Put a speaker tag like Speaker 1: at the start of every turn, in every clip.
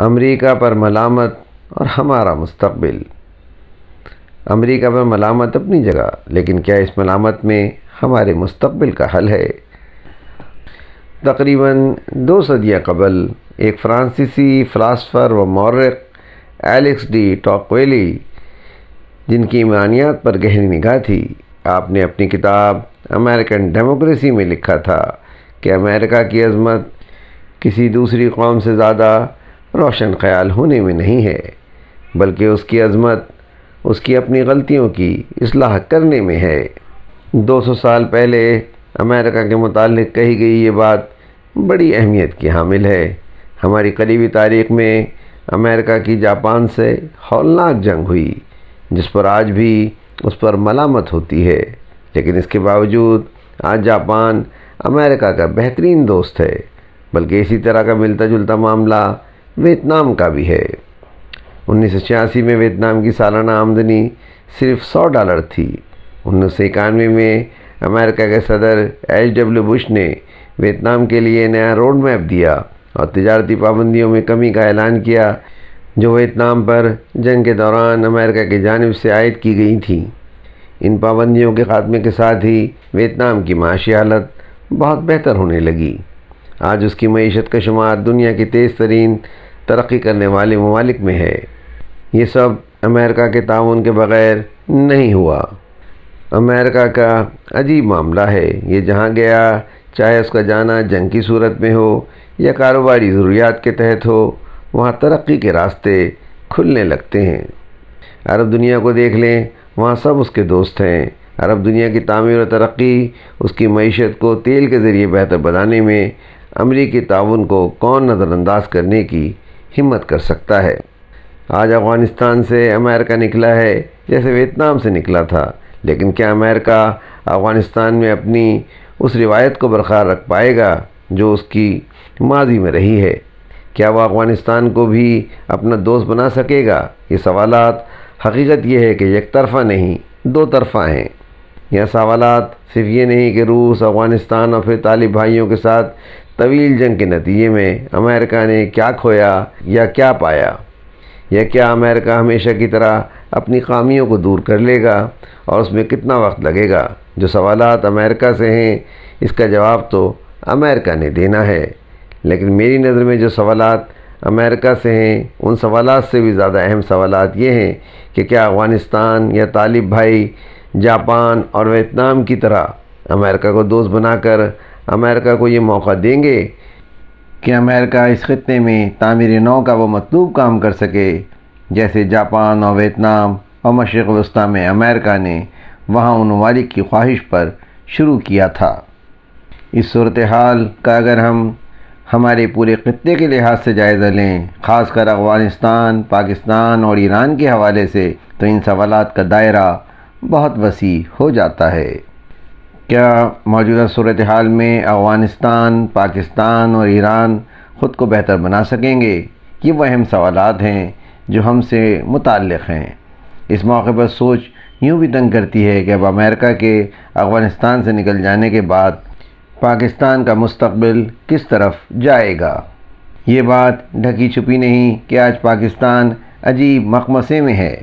Speaker 1: America पर मलामत और हमारा मुस्तबिल अमेरिका पर मलामत अपनी जगह लेकिन क्या इस मलामत में हमारे मुस्तबिल का हल है तकरीबन दो सदियाँ कबल एक फ्रांसीसी फ़लासफ़र व मौरक एलेक्स डी टॉकवेली जिनकी ईमानियात पर गहरी निगाह थी आपने अपनी किताब अमेरिकन डेमोक्रेसी में लिखा था कि अमेरिका की अजमत किसी दूसरी कौम से ज़्यादा रोशन ख्याल होने में नहीं है बल्कि उसकी अजमत उसकी अपनी गलतियों की असलाह करने में है 200 साल पहले अमेरिका के मुतालिक कही गई ये बात बड़ी अहमियत की हामिल है हमारी करीबी तारीख में अमेरिका की जापान से हौलनाक जंग हुई जिस पर आज भी उस पर मलामत होती है लेकिन इसके बावजूद आज जापान अमेरिका का बेहतरीन दोस्त है बल्कि इसी तरह का मिलता जुलता मामला वियतनाम का भी है उन्नीस में वियतनाम की सालाना आमदनी सिर्फ 100 डॉलर थी उन्नीस में अमेरिका के सदर एच डब्ल्यू बुश ने वियतनाम के लिए नया रोड मैप दिया और तजारती पाबंदियों में कमी का ऐलान किया जो वियतनाम पर जंग के दौरान अमेरिका की जानब से आयद की गई थी इन पाबंदियों के खात्मे के साथ ही वियतनाम की माशी हालत बहुत बेहतर होने लगी आज उसकी मीशत का शुमार दुनिया की तेज़ तरीन तरक्की करने वाले ममालिक में है ये सब अमेरिका के ताउन के बग़ैर नहीं हुआ अमेरिका का अजीब मामला है ये जहाँ गया चाहे उसका जाना जंग की सूरत में हो या कारोबारी ज़रूरियात के तहत हो वहाँ तरक्की के रास्ते खुलने लगते हैं अरब दुनिया को देख लें वहाँ सब उसके दोस्त हैं अरब दुनिया की तमीर और तरक्की उसकी मीशत को तेल के ज़रिए बेहतर बनाने में अमरीकी ताउन को कौन नज़रअंदाज करने की हिम्मत कर सकता है आज अफ़गानिस्तान से अमेरिका निकला है जैसे वियतनाम से निकला था लेकिन क्या अमेरिका अफ़गानिस्तान में अपनी उस रिवायत को बरकरार रख पाएगा जो उसकी माजी में रही है क्या वह अफ़गानिस्तान को भी अपना दोस्त बना सकेगा ये सवाल हकीकत यह है कि एक तरफ़ा नहीं दो तरफ़ा हैं यह सवाल सिर्फ ये नहीं कि रूस अफ़गानिस्तान और फिर तालिब भाइयों के साथ तवील जंग के नतीजे में अमेरिका ने क्या खोया या क्या पाया या क्या अमेरिका हमेशा की तरह अपनी खामियों को दूर कर लेगा और उसमें कितना वक्त लगेगा जो सवाल अमेरिका से हैं इसका जवाब तो अमेरिका ने देना है लेकिन मेरी नज़र में जो सवाल अमेरिका से हैं उन सवाल से भी ज़्यादा अहम सवाल ये हैं कि क्या अफ़गानिस्तान या तालिब भाई जापान और वियतनाम की तरह अमेरिका को दोस्त बनाकर अमेरिका को ये मौका देंगे कि अमेरिका इस खत्े में तामीर नौ का वो मतलूब काम कर सके जैसे जापान और वियतनाम और मशरक़ वस्ती में अमेरिका ने वहाँ उन मालिक की ख्वाहिश पर शुरू किया था इस सूरत हाल का अगर हम हमारे पूरे खत्े के लिहाज से जायज़ा लें खासकर अफ़गानिस्तान पाकिस्तान और ईरान के हवाले से तो इन सवाल का दायरा बहुत वसी हो जाता है क्या मौजूदा सूरत हाल में अफ़गानिस्तान पाकिस्तान और ईरान ख़ुद को बेहतर बना सकेंगे ये वह अहम सवाल हैं जो हमसे मुतल हैं इस मौके पर सोच यूँ भी तंग करती है कि अब अमेरिका के अफ़गानिस्तान से निकल जाने के बाद पाकिस्तान का मुस्तबिल किस तरफ जाएगा ये बात ढकी छुपी नहीं कि आज पाकिस्तान अजीब मकमसे में है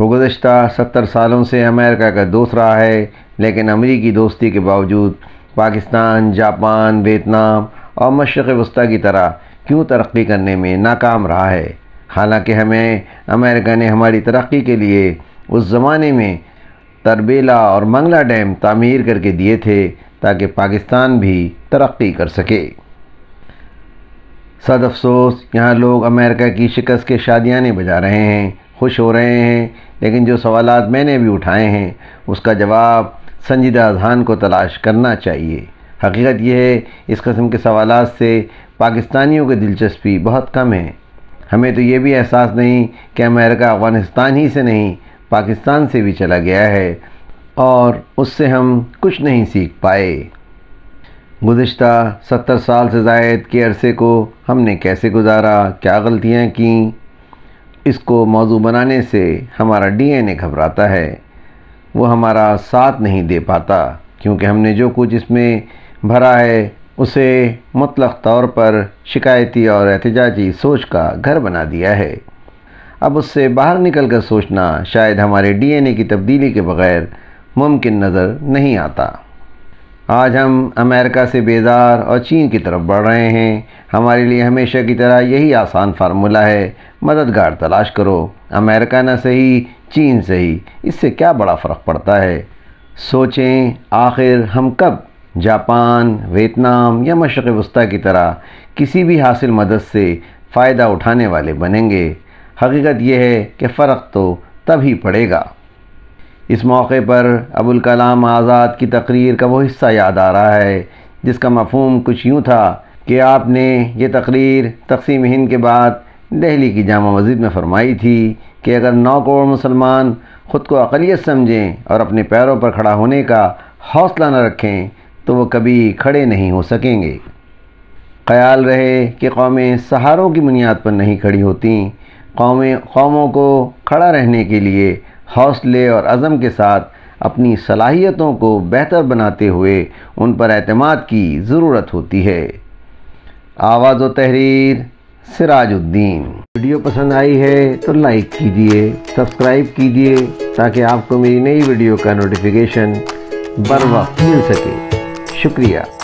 Speaker 1: वो गुज्त सत्तर सालों से अमेरिका का दोस्त रहा है लेकिन अमरीकी दोस्ती के बावजूद पाकिस्तान जापान वियतनाम और मशरक़ वस्ती की तरह क्यों तरक्की करने में नाकाम रहा है हालांकि हमें अमेरिका ने हमारी तरक्की के लिए उस ज़माने में तरबेला और मंगला डैम तामीर करके दिए थे ताकि पाकिस्तान भी तरक्की कर सके सद अफसोस यहाँ लोग अमेरिका की शिकस्त के शादियाने बजा रहे हैं खुश हो रहे हैं लेकिन जो सवाल मैंने भी उठाए हैं उसका जवाब संजीदा अजहान को तलाश करना चाहिए हकीकत यह है इस कस्म के सवाल से पाकिस्तानियों की दिलचस्पी बहुत कम है हमें तो ये भी एहसास नहीं कि अमेरिका अफ़गानिस्तान ही से नहीं पाकिस्तान से भी चला गया है और उससे हम कुछ नहीं सीख पाए गुज्त सत्तर साल से जायद के अरसे को हमने कैसे गुजारा क्या गलतियाँ कें इसको मौजू बनाने से हमारा डीएनए घबराता है वो हमारा साथ नहीं दे पाता क्योंकि हमने जो कुछ इसमें भरा है उसे मतलब तौर पर शिकायती और एहतजाजी सोच का घर बना दिया है अब उससे बाहर निकल कर सोचना शायद हमारे डीएनए की तब्दीली के बगैर मुमकिन नज़र नहीं आता आज हम अमेरिका से बेजार और चीन की तरफ बढ़ रहे हैं हमारे लिए हमेशा की तरह यही आसान फार्मूला है मददगार तलाश करो अमेरिका न सही चीन सही इससे क्या बड़ा फ़र्क पड़ता है सोचें आखिर हम कब जापान वियतनाम या मशरक़ वस्ती की तरह किसी भी हासिल मदद से फ़ायदा उठाने वाले बनेंगे हकीकत यह है कि फ़र्क तो तभी पड़ेगा इस मौके पर अबुल कलाम आज़ाद की तकरीर का वो हिस्सा याद आ रहा है जिसका मफहम कुछ यूँ था कि आपने ये तकरीर तकसीम हिंद के बाद दिल्ली की जामा मस्जिद में फरमाई थी कि अगर नौ करोड़ मुसलमान ख़ुद को अकलीत समझें और अपने पैरों पर खड़ा होने का हौसला न रखें तो वो कभी खड़े नहीं हो सकेंगे ख्याल रहे कि कौमें सहारों की बुनियाद पर नहीं खड़ी होती कौमें कौमों को खड़ा रहने के लिए हौसले और अज़म के साथ अपनी सलाहियतों को बेहतर बनाते हुए उन पर अतमाद की ज़रूरत होती है आवाज़ व तहरीर सिराजुद्दीन वीडियो पसंद आई है तो लाइक कीजिए सब्सक्राइब कीजिए ताकि आपको मेरी नई वीडियो का नोटिफिकेशन बर वक्त मिल सके शुक्रिया